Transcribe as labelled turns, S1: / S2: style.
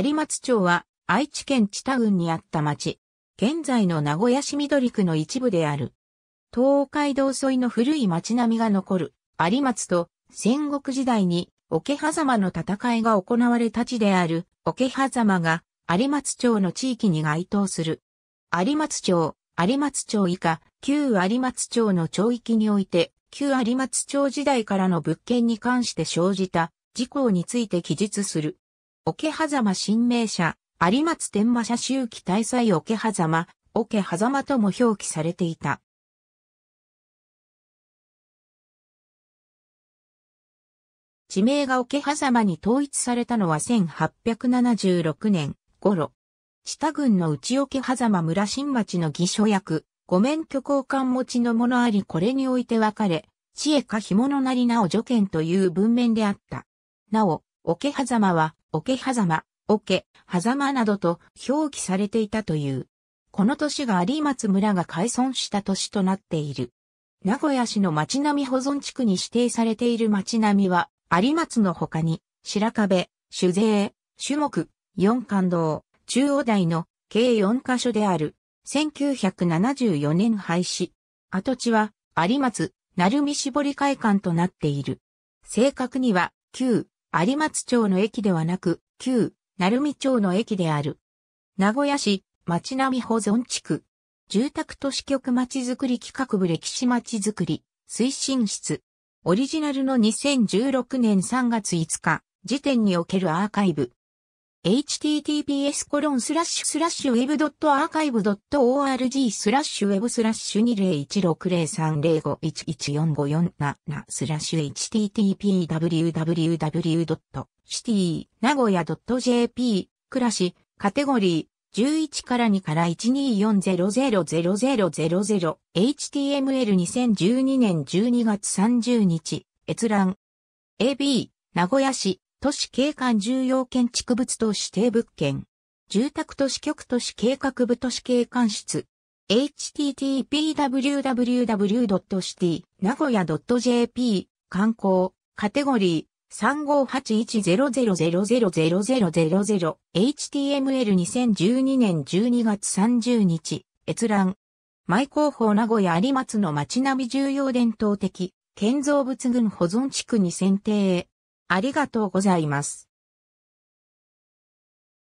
S1: 有松町は愛知県知多郡にあった町。現在の名古屋市緑区の一部である。東海道沿いの古い町並みが残る有松と戦国時代に桶狭間の戦いが行われた地である桶狭間が有松町の地域に該当する。有松町、有松町以下、旧有松町の町域において、旧有松町時代からの物件に関して生じた事項について記述する。桶狭間新名社、有松天馬社周期大祭桶狭間、桶狭間とも表
S2: 記されていた。
S1: 地名が桶狭間に統一されたのは1876年頃。下郡の内桶狭間村新町の義所役、御免許交換持ちのものありこれにおいて分かれ、知恵か紐のなりなお助見という文面であった。なお、桶狭間は桶狭間、桶、狭間などと表記されていたという。この年が有松村が開村した年となっている。名古屋市の町並み保存地区に指定されている町並みは、有松の他に、白壁、酒税、種目、四冠道、中央台の計4カ所である。1974年廃止。跡地は、有松、鳴海絞り会館となっている。正確には、旧、有松町の駅ではなく、旧、鳴海町の駅である。名古屋市、町並み保存地区。住宅都市局まちづくり企画部歴史まちづくり、推進室。オリジナルの2016年3月5日時点におけるアーカイブ。https コロンスラッシュスラッシュウェブド web.archive.org スラッシュウェブスラッシュ20160305114547スラッシュ http://www.city 名古屋 .jp クラシカテゴリー11から2から124000000 HTML2012 年12月30日閲覧 AB 名古屋市都市景観重要建築物等指定物件。住宅都市局都市計画部都市景観室。http://www.city-nagoya.jp 観光カテゴリー358100000000 HTML2012 年12月30日閲覧前広報名古屋有松の街並み重要伝統的建造物群保存地区に選定ありがとうございます。